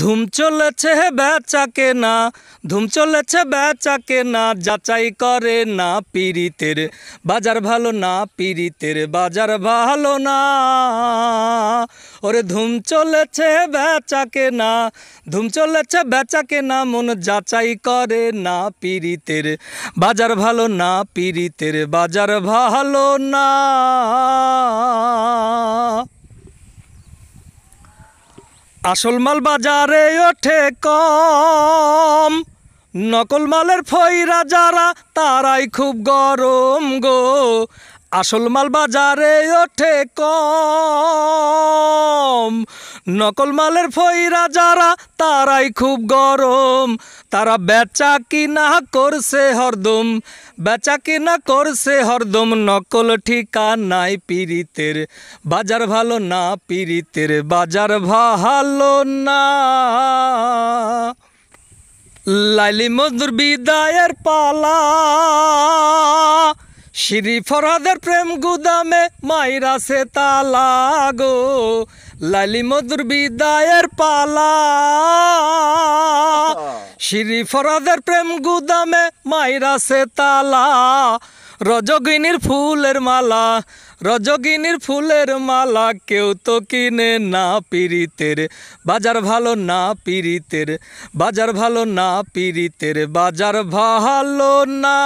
ধুম চলেছে বেচাকে না ধুম চলেছে বেচাকে না যাচাই করে না পীড়িতের বাজার ভালো না পীড়িতের বাজার ভালো না ওরে ধুম চলেছে বেচাকে না ধুম চলেছে বেচাকে না মন যাচাই করে না পীড়িতের বাজার ভালো না পীড়িতের বাজার ভালো না আসল মাল বাজারে ওঠে কম নকল মালের ফইরা যারা তারাই খুব গরম গো আসল মাল বাজারে ওঠে কম নকল মালের ফইরা যারা তারাই খুব গরম তারা বেচা কিনা করছে হরদম বেচা কিনা করছে হরদম নকল নাই পীড়িতের বাজার ভালো না পীড়িতের বাজার ভালো না লাইলি মজদুর বিদায়ের পালা শ্রী ফরাদের প্রেম গুদামে মাইরা সে তালাগো গো লালি মধুর বিদায়ের পালা শ্রী ফরাদের প্রেম গুদামে মাইরা সে তালা রজগিনীর ফুলের মালা রজগিনীর ফুলের মালা কেউ তো কিনে না পিরিতের বাজার ভালো না পিরিতের বাজার ভালো না পিরিতের বাজার ভালো না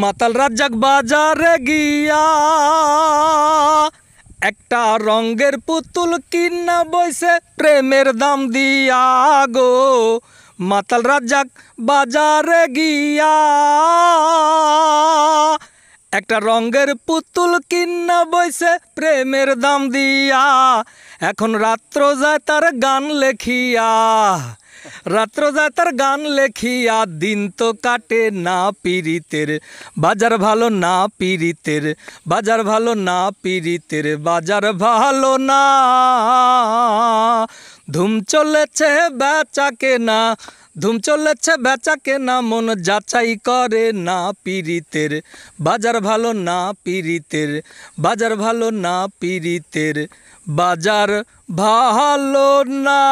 মাতাল রাজ্জাক বাজারে গিয়া একটা রঙ্গের পুতুল কিনা বইছে প্রেমের দাম দিয়া গো মাতাল রাজ্জাক বাজারে গিয়া একটা রঙের পুতুল কিনা বইছে প্রেমের দাম দিয়া এখন রাত্র যায় তার গান লেখিয়া রাত্র যায় তার গান লেখিয়া দিন তো কাটে না পীড়িতের বাজার ভালো না পীড়িতের বাজার ভালো না পীড়িতের বাজার ভালো না ধুম চলেছে বেচাকে না ধুম চলেছে বেচাকে না মন যাচাই করে না পীড়িতের বাজার ভালো না পীড়িতের বাজার ভালো না পীড়িতের বাজার ভালো না